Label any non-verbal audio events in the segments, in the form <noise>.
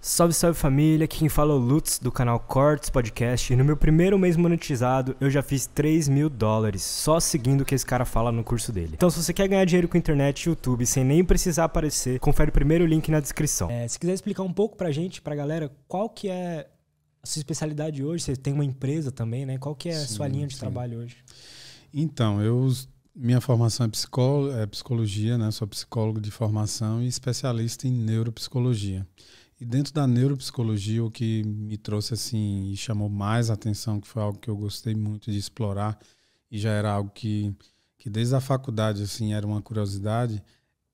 Salve, salve família, aqui quem fala é o Lutz do canal Cortes Podcast e no meu primeiro mês monetizado eu já fiz 3 mil dólares só seguindo o que esse cara fala no curso dele. Então se você quer ganhar dinheiro com internet e YouTube sem nem precisar aparecer, confere o primeiro link na descrição. É, se quiser explicar um pouco pra gente, pra galera, qual que é a sua especialidade hoje, você tem uma empresa também, né? Qual que é a sim, sua linha de sim. trabalho hoje? Então, eu minha formação é, é psicologia, né? Sou psicólogo de formação e especialista em neuropsicologia. E dentro da neuropsicologia, o que me trouxe assim e chamou mais atenção, que foi algo que eu gostei muito de explorar e já era algo que, que desde a faculdade assim era uma curiosidade,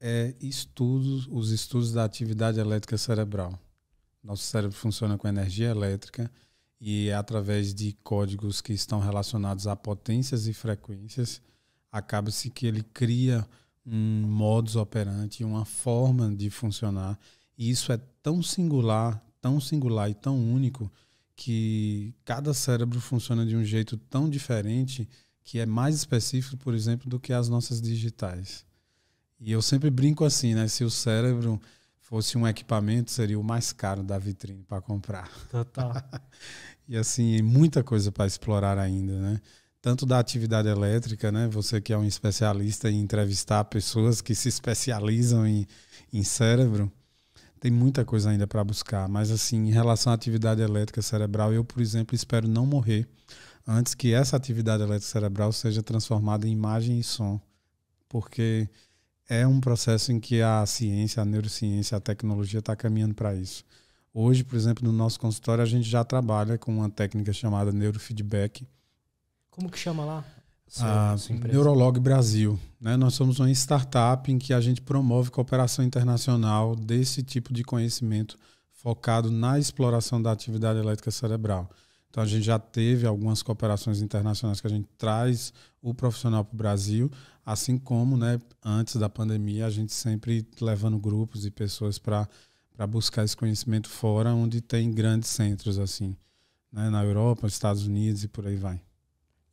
é estudos, os estudos da atividade elétrica cerebral. Nosso cérebro funciona com energia elétrica e é através de códigos que estão relacionados a potências e frequências, acaba-se que ele cria um modus operandi, uma forma de funcionar e isso é tão singular, tão singular e tão único que cada cérebro funciona de um jeito tão diferente que é mais específico, por exemplo, do que as nossas digitais. E eu sempre brinco assim, né? Se o cérebro fosse um equipamento, seria o mais caro da vitrine para comprar. Total. <laughs> e assim, muita coisa para explorar ainda, né? Tanto da atividade elétrica, né? Você que é um especialista em entrevistar pessoas que se especializam em, em cérebro tem muita coisa ainda para buscar, mas assim, em relação à atividade elétrica cerebral, eu, por exemplo, espero não morrer antes que essa atividade elétrica cerebral seja transformada em imagem e som, porque é um processo em que a ciência, a neurociência, a tecnologia está caminhando para isso. Hoje, por exemplo, no nosso consultório, a gente já trabalha com uma técnica chamada neurofeedback. Como que chama lá? Seu, a ah, Neurolog Brasil. Né? Nós somos uma startup em que a gente promove cooperação internacional desse tipo de conhecimento focado na exploração da atividade elétrica cerebral. Então a gente já teve algumas cooperações internacionais que a gente traz o profissional para o Brasil, assim como né, antes da pandemia a gente sempre levando grupos e pessoas para buscar esse conhecimento fora, onde tem grandes centros assim, né, na Europa, Estados Unidos e por aí vai.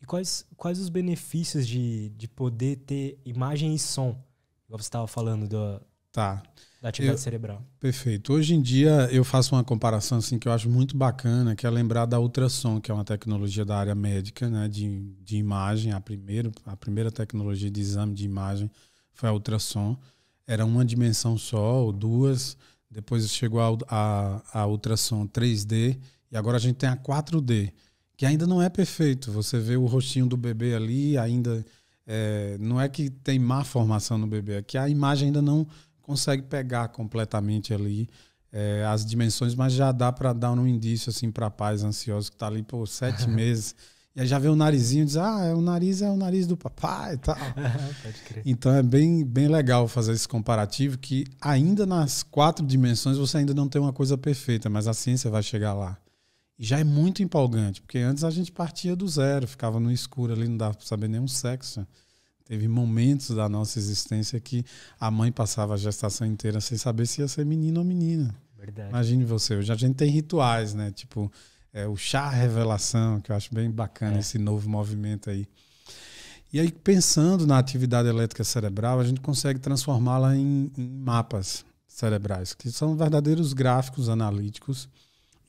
E quais, quais os benefícios de, de poder ter imagem e som? Igual você estava falando do, tá. da atividade eu, cerebral. Perfeito. Hoje em dia eu faço uma comparação assim, que eu acho muito bacana, que é lembrar da ultrassom, que é uma tecnologia da área médica, né, de, de imagem. A, primeiro, a primeira tecnologia de exame de imagem foi a ultrassom. Era uma dimensão só, ou duas. Depois chegou a, a, a ultrassom 3D. E agora a gente tem a 4D que ainda não é perfeito. Você vê o rostinho do bebê ali, ainda é, não é que tem má formação no bebê, é que a imagem ainda não consegue pegar completamente ali é, as dimensões, mas já dá para dar um indício assim para pais ansiosos que está ali por sete <laughs> meses. E aí já vê o narizinho e diz, ah, é o nariz é o nariz do papai e tal. <laughs> então é bem, bem legal fazer esse comparativo que ainda nas quatro dimensões você ainda não tem uma coisa perfeita, mas a ciência vai chegar lá. E já é muito empolgante, porque antes a gente partia do zero, ficava no escuro ali, não dava para saber nenhum sexo. Teve momentos da nossa existência que a mãe passava a gestação inteira sem saber se ia ser menino ou menina. Verdade. Imagine você, hoje a gente tem rituais, né? Tipo, é, o chá revelação, que eu acho bem bacana é. esse novo movimento aí. E aí, pensando na atividade elétrica cerebral, a gente consegue transformá-la em, em mapas cerebrais, que são verdadeiros gráficos analíticos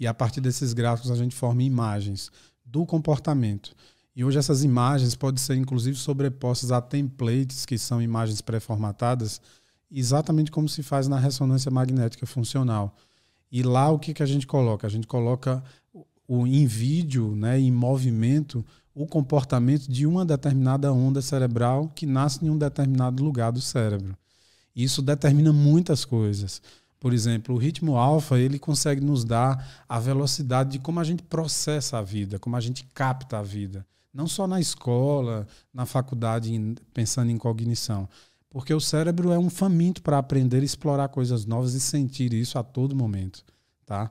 e a partir desses gráficos a gente forma imagens do comportamento. E hoje essas imagens podem ser inclusive sobrepostas a templates, que são imagens pré-formatadas, exatamente como se faz na ressonância magnética funcional. E lá o que, que a gente coloca? A gente coloca o, em vídeo, né, em movimento, o comportamento de uma determinada onda cerebral que nasce em um determinado lugar do cérebro. Isso determina muitas coisas. Por exemplo, o ritmo alfa, ele consegue nos dar a velocidade de como a gente processa a vida, como a gente capta a vida. Não só na escola, na faculdade, pensando em cognição. Porque o cérebro é um faminto para aprender, explorar coisas novas e sentir isso a todo momento, tá?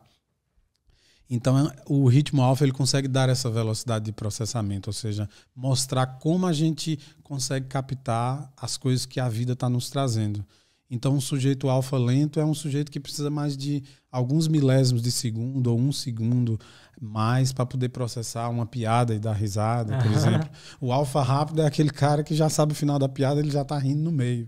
Então, o ritmo alfa ele consegue dar essa velocidade de processamento, ou seja, mostrar como a gente consegue captar as coisas que a vida está nos trazendo. Então, um sujeito alfa lento é um sujeito que precisa mais de alguns milésimos de segundo ou um segundo mais para poder processar uma piada e dar risada, por exemplo. O alfa rápido é aquele cara que já sabe o final da piada, ele já está rindo no meio.